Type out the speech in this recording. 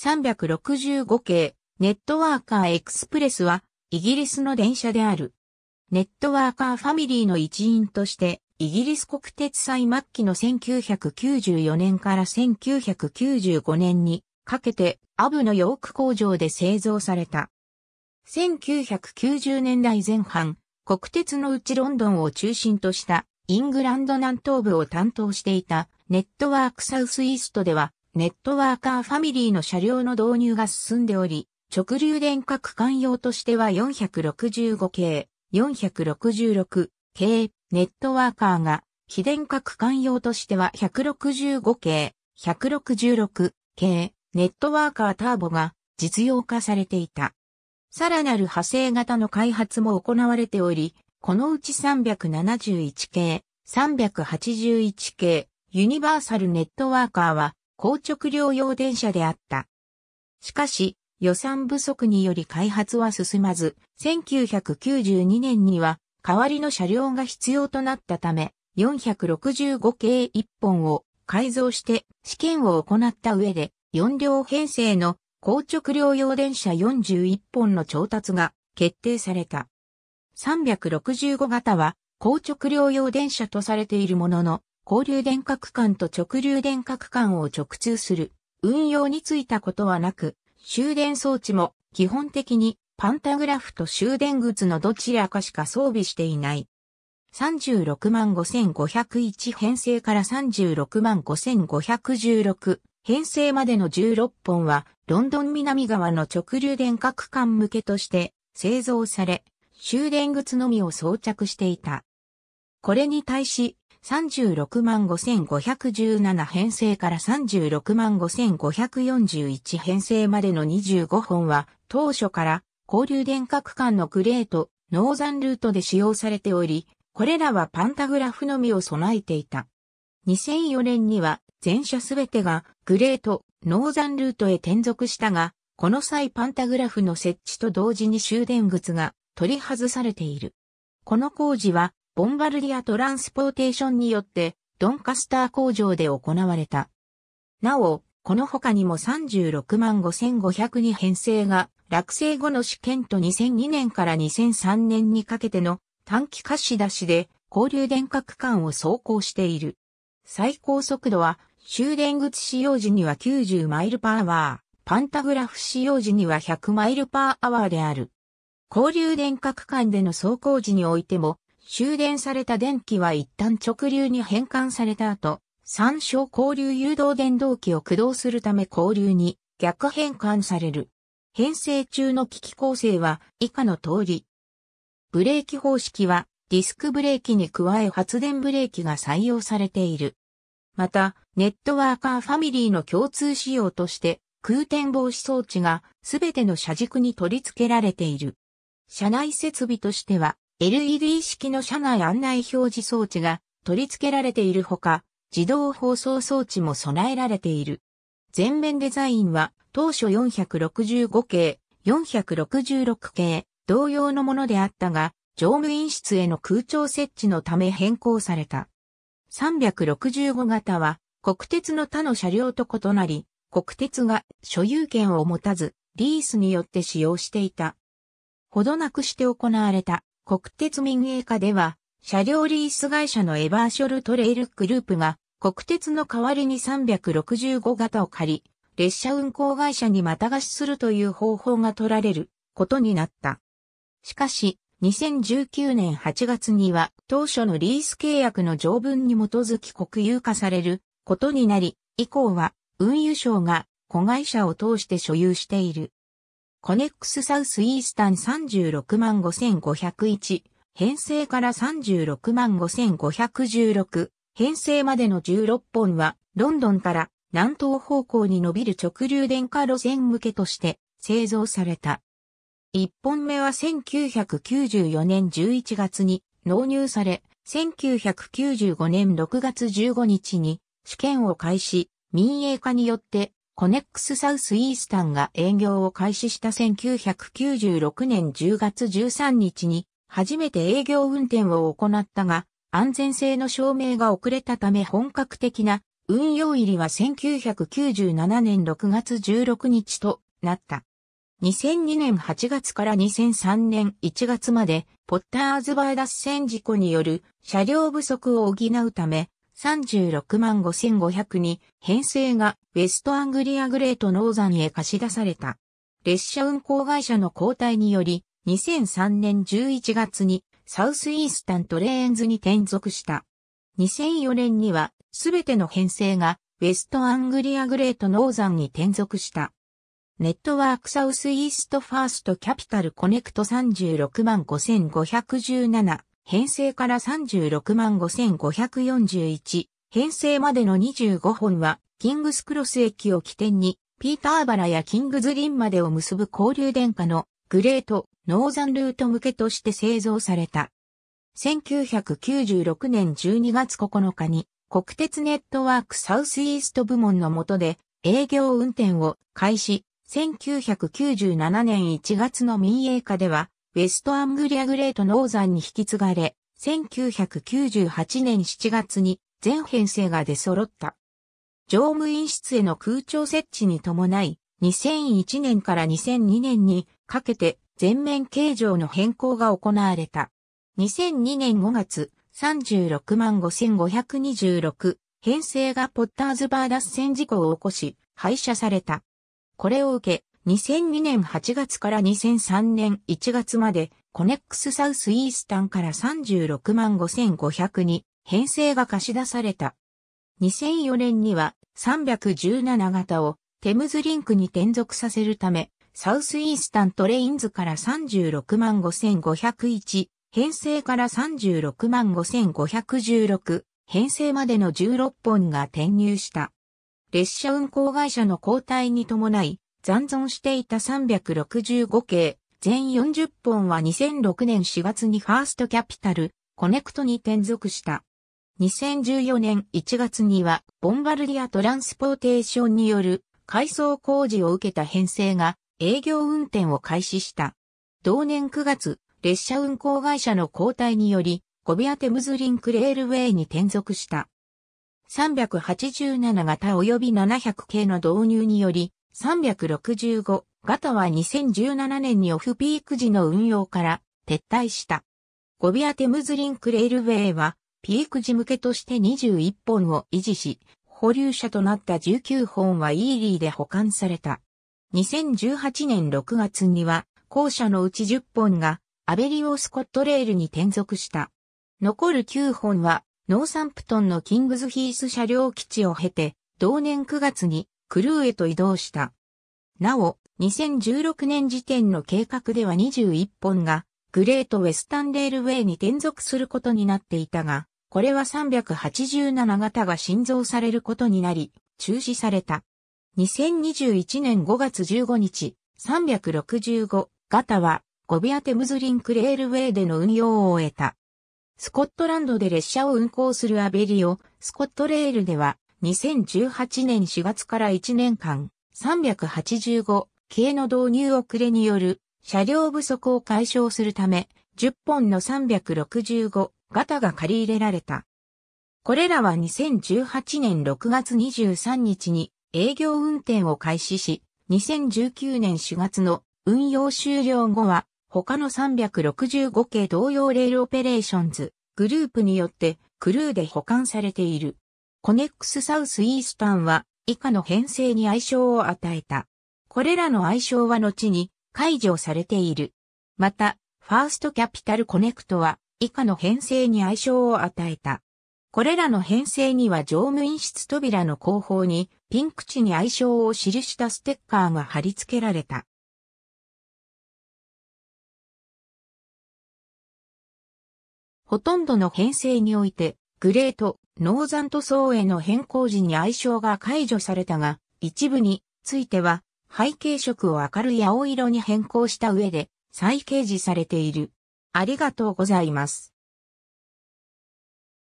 365系ネットワーカーエクスプレスはイギリスの電車である。ネットワーカーファミリーの一員としてイギリス国鉄祭末期の1994年から1995年にかけてアブのヨーク工場で製造された。1990年代前半、国鉄のうちロンドンを中心としたイングランド南東部を担当していたネットワークサウスイーストではネットワーカーファミリーの車両の導入が進んでおり、直流電化区間用としては465系、466系ネットワーカーが、非電化区間用としては165系、166系ネットワーカーターボが実用化されていた。さらなる派生型の開発も行われており、このうち371系、381系、ユニバーサルネットワーカーは硬直療養電車であった。しかし、予算不足により開発は進まず、1992年には代わりの車両が必要となったため、465系1本を改造して試験を行った上で、4両編成の硬直療養電車41本の調達が決定された。365型は硬直療養電車とされているものの、交流電角間と直流電角間を直通する運用についたことはなく、終電装置も基本的にパンタグラフと終電靴のどちらかしか装備していない。365,501編成から365,516編成までの16本はロンドン南側の直流電角間向けとして製造され、終電靴のみを装着していた。これに対し、36万5517編成から36万5541編成までの25本は、当初から交流電化区間のグレート、ノーザンルートで使用されており、これらはパンタグラフのみを備えていた。2004年には全車すべてがグレート、ノーザンルートへ転属したが、この際パンタグラフの設置と同時に終電靴が取り外されている。この工事はボンバルディア・トランスポーテーションによって、ドンカスター工場で行われた。なお、この他にも36万5500に編成が、落成後の試験と2002年から2003年にかけての短期貸し出しで、交流電化区間を走行している。最高速度は、終電口使用時には90マイルパーワー、パンタグラフ使用時には100マイルパーアワーである。交流電化区間での走行時においても、終電された電気は一旦直流に変換された後、参照交流誘導電動機を駆動するため交流に逆変換される。編成中の機器構成は以下の通り。ブレーキ方式はディスクブレーキに加え発電ブレーキが採用されている。また、ネットワーカーファミリーの共通仕様として空転防止装置がすべての車軸に取り付けられている。車内設備としては LED 式の車内案内表示装置が取り付けられているほか、自動放送装置も備えられている。全面デザインは当初465系、466系、同様のものであったが、乗務員室への空調設置のため変更された。365型は国鉄の他の車両と異なり、国鉄が所有権を持たず、リースによって使用していた。ほどなくして行われた国鉄民営化では、車両リース会社のエバーショルトレイルグループが、国鉄の代わりに365型を借り、列車運行会社にまた貸しするという方法が取られることになった。しかし、2019年8月には当初のリース契約の条文に基づき国有化されることになり、以降は運輸省が子会社を通して所有している。コネックスサウスイースタン36万5501、編成から36万5516、編成までの16本は、ロンドンから南東方向に伸びる直流電化路線向けとして製造された。1本目は1994年11月に納入され、1995年6月15日に試験を開始、民営化によってコネックスサウスイースタンが営業を開始した1996年10月13日に初めて営業運転を行ったが安全性の証明が遅れたため本格的な運用入りは1997年6月16日となった。2002年8月から2003年1月までポッターズバース線事故による車両不足を補うため36万5500に編成がウェストアングリアグレートノーザンへ貸し出された。列車運行会社の交代により、2003年11月にサウスイースタントレーンズに転属した。2004年にはすべての編成がウェストアングリアグレートノーザンに転属した。ネットワークサウスイーストファーストキャピタルコネクト36万5517編成から36万5541、編成までの25本は、キングスクロス駅を起点に、ピーターバラやキングズリンまでを結ぶ交流電化のグレート、ノーザンルート向けとして製造された。1996年12月9日に国鉄ネットワークサウスイースト部門の下で営業運転を開始、1997年1月の民営化ではウェストアングリアグレートザ山に引き継がれ、1998年7月に全編成が出揃った。乗務員室への空調設置に伴い、2001年から2002年にかけて全面形状の変更が行われた。2002年5月、36万5526編成がポッターズバー脱線事故を起こし、廃車された。これを受け、2002年8月から2003年1月まで、コネックスサウスイースタンから36万5500に編成が貸し出された。2004年には317型をテムズリンクに転属させるため、サウスイースタントレインズから36万5501、編成から36万5516、編成までの16本が転入した。列車運行会社の交代に伴い、残存していた365系、全40本は2006年4月にファーストキャピタル、コネクトに転属した。2014年1月には、ボンバルディアトランスポーテーションによる改装工事を受けた編成が営業運転を開始した。同年9月、列車運行会社の交代により、コビアテムズリンクレールウェイに転属した。387型及び700系の導入により、365型は2017年にオフピーク時の運用から撤退した。ゴビアテムズリンクレールウェイはピーク時向けとして21本を維持し、保留車となった19本はイーリーで保管された。2018年6月には、後者のうち10本がアベリオスコットレールに転属した。残る9本は、ノーサンプトンのキングズヒース車両基地を経て、同年9月にクルーへと移動した。なお、2016年時点の計画では21本が、グレートウェスタンレールウェイに転属することになっていたが、これは387型が新造されることになり、中止された。2021年5月15日、365型は、ゴビアテムズリンクレールウェイでの運用を終えた。スコットランドで列車を運行するアベリオ、スコットレールでは、2018年4月から1年間、385系の導入遅れによる車両不足を解消するため、10本の365型が借り入れられた。これらは2018年6月23日に営業運転を開始し、2019年4月の運用終了後は、他の365系同様レールオペレーションズグループによってクルーで保管されている。コネックスサウスイースタンは以下の編成に愛称を与えた。これらの愛称は後に解除されている。また、ファーストキャピタルコネクトは以下の編成に愛称を与えた。これらの編成には乗務員室扉の後方にピンク地に愛称を記したステッカーが貼り付けられた。ほとんどの編成において、グレート、ノーザン塗装への変更時に愛称が解除されたが、一部については背景色を明るい青色に変更した上で再掲示されている。ありがとうございます。